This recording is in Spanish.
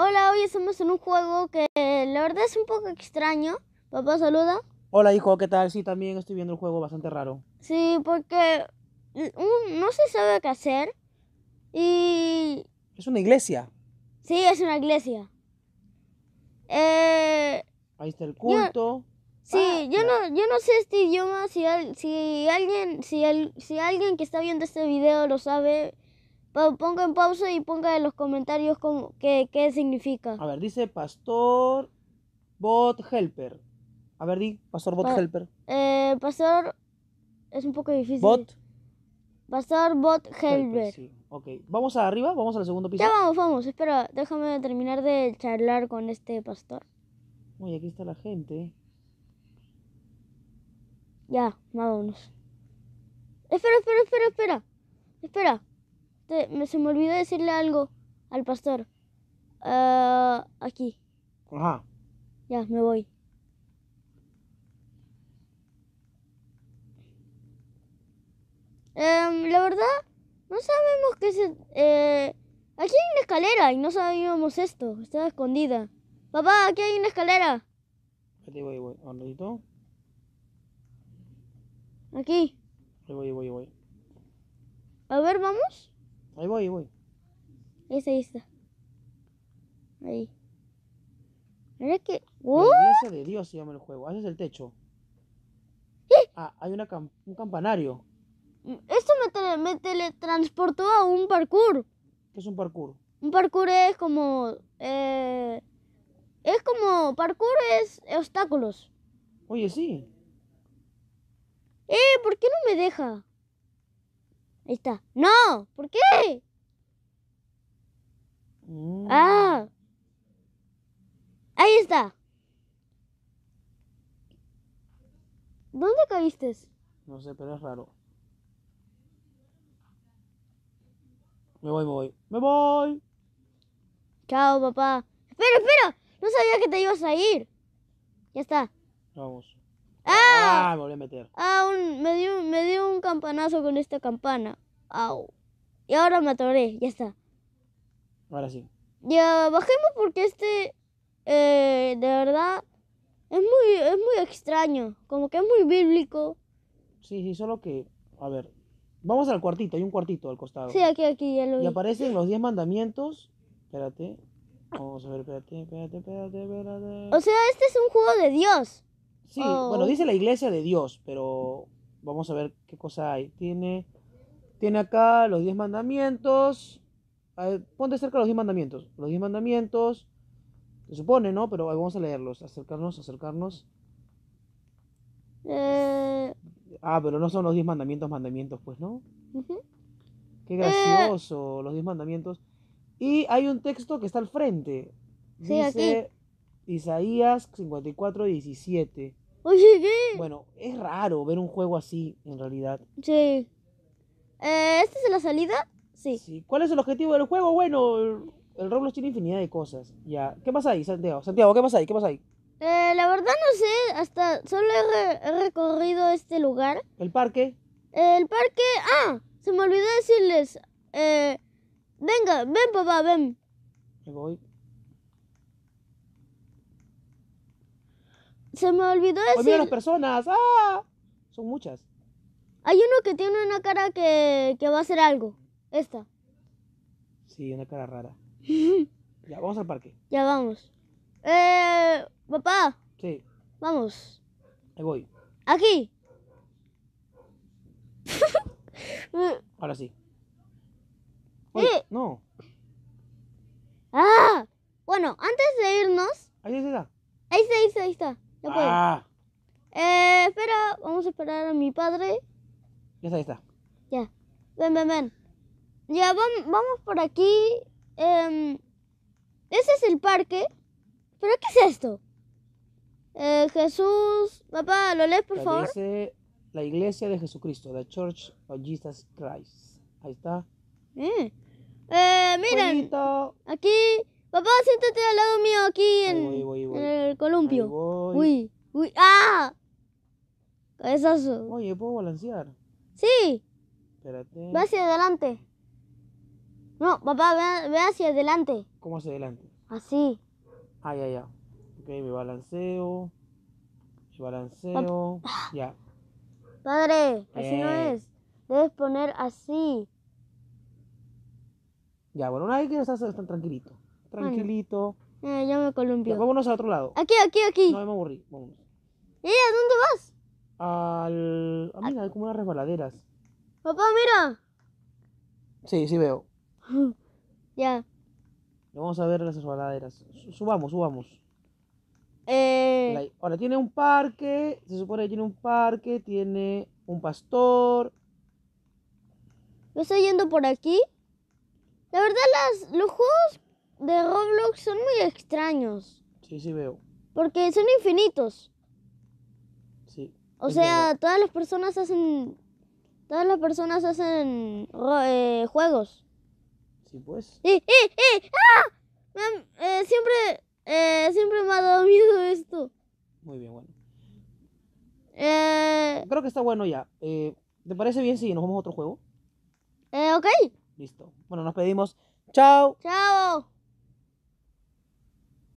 Hola, hoy estamos en un juego que la verdad es un poco extraño. Papá, saluda. Hola, hijo, ¿qué tal? Sí, también estoy viendo un juego bastante raro. Sí, porque no se sabe qué hacer. Y... Es una iglesia. Sí, es una iglesia. Eh, Ahí está el culto. Sí, ah, yo no, yo no sé este idioma, si, si alguien, si alguien que está viendo este video lo sabe, en pausa y ponga en los comentarios qué, significa. A ver, dice Pastor Bot Helper. A ver, di, Pastor Bot Helper. Eh, pastor. Es un poco difícil. Bot. Pastor Bot Helper. Ok, vamos arriba, vamos al segundo piso. Ya vamos, vamos, espera, déjame terminar de charlar con este pastor. Uy, aquí está la gente. Ya, vámonos. Espera, espera, espera, espera. Espera se me olvidó decirle algo al pastor. Ah, aquí. Ajá. Ya, me voy. Em, la verdad, no sabemos qué es... Eh, aquí hay una escalera y no sabíamos esto. Estaba escondida. Papá, aquí hay una escalera. Aquí voy, voy. Aquí. Ahí voy, voy, voy. A ver, vamos. Ahí voy, ahí voy. Esa, está, Ahí. Mira que. ¡Oh! La iglesia de Dios se llama el juego. Ah, es el techo. ¿Eh? Ah, hay una un campanario. Esto me, me, teletransportó a un parkour. ¿Qué es un parkour? Un parkour es como. Eh, es como. Parkour es obstáculos. Oye, sí. Eh, ¿por qué no me deja? Ahí está. ¡No! ¿Por qué? Mm. ¡Ah! Ahí está. ¿Dónde caíste? No sé, pero es raro. Me voy, me voy. ¡Me voy! Chao, papá. Espera, espera. No sabía que te ibas a ir. Ya está. Vamos. ¡Ah! ah meter. Ah, un, me, dio, un campanazo con esta campana. Y ahora me atoré, ya está. Ahora sí. Ya, bajemos porque este, eh, de verdad, es muy, es muy extraño. Como que es muy bíblico. Sí, sí, solo que, a ver, vamos al cuartito, hay un cuartito al costado. Sí, aquí, aquí, Y aparecen los 10 mandamientos. Vamos a ver, espérate, espérate, espérate, espérate. O sea, este es un juego de Dios. Sí, bueno, oh. dice la iglesia de Dios, pero vamos a ver qué cosa hay. Tiene, tiene acá los diez mandamientos. ponte cerca los diez mandamientos. Los diez mandamientos, se supone, ¿no? Pero vamos a leerlos. Acercarnos, acercarnos. Eh. Ah, pero no son los diez mandamientos, mandamientos, pues, ¿no? Qué eh. gracioso, los diez mandamientos. Y hay un texto que está al frente. Sí, dice Isaías 54, 17. Oye, ¿qué? Bueno, es raro ver un juego así, en realidad. Sí. Eh, ¿Esta es la salida? Sí. sí. ¿Cuál es el objetivo del juego? Bueno, el, Roblox tiene infinidad de cosas. Ya. ¿Qué pasa ahí, Santiago? Santiago, ¿qué pasa ahí? ¿Qué pasa ahí? Eh, la verdad no sé, hasta solo he, recorrido este lugar. ¿El parque? el parque... Ah, se me olvidó decirles. Eh, venga, ven papá, ven. Me voy. se me olvidó decir. a las personas. ¡Ah! Son muchas. Hay uno que tiene una cara que, va a hacer algo. Esta. Sí, una cara rara. ya, vamos al parque. Ya vamos. Eh, papá. Sí. Vamos. Ahí voy. Aquí. Ahora sí. Eh. No. Ah. Bueno, antes de irnos. Ahí Ahí está, ahí está, ahí está. Ah. Eh, espera, vamos a esperar a mi padre. Ya está, ya está. Ya. Ven, ven, ven. Ya, vamos, por aquí. Em, ese es el parque. ¿Pero qué es esto? Eh, Jesús, papá, ¿lo lees por favor? la iglesia de Jesucristo, The Church of Jesus Christ. Ahí está. Eh, miren, aquí Papá, siéntate al lado mío aquí en, el columpio. Uy, uy, ¡ah! Cabezazo. Oye, ¿puedo balancear? Sí. Espérate. Ve hacia adelante. No, papá, ve, hacia adelante. ¿Cómo hacia adelante? Así. Ah, ya, ya. Ok, me balanceo. Yo balanceo. Ya. Padre, así no eh. es. Debes poner así. Ya, bueno, una vez que estás, tan tranquilito tranquilito. Ah, ya me columpio. vámonos a otro lado. Aquí, aquí, aquí. No, me aburrí. Vámonos. ¿Eh? ¿A dónde vas? Al... Ah, mira, hay como unas resbaladeras. Papá, mira. Sí, sí veo. ya. Vamos a ver las resbaladeras. Subamos, subamos. Eh... Ahora tiene un parque, se supone que tiene un parque, tiene un pastor. me estoy yendo por aquí? La verdad, las, los juegos de Roblox son muy extraños. Sí, sí veo. Porque son infinitos. Sí. O sea, todas las personas hacen todas las personas hacen eh, juegos. Sí, pues. ¡ah! ¡Eh, eh, eh! ah siempre, siempre me ha dado miedo esto. Muy bien, bueno. Eh, Creo que está bueno ya. Eh, ¿Te parece bien si nos vamos a otro juego? Eh, ok. Listo. Bueno, nos pedimos. ¡Chao! ¡Chao!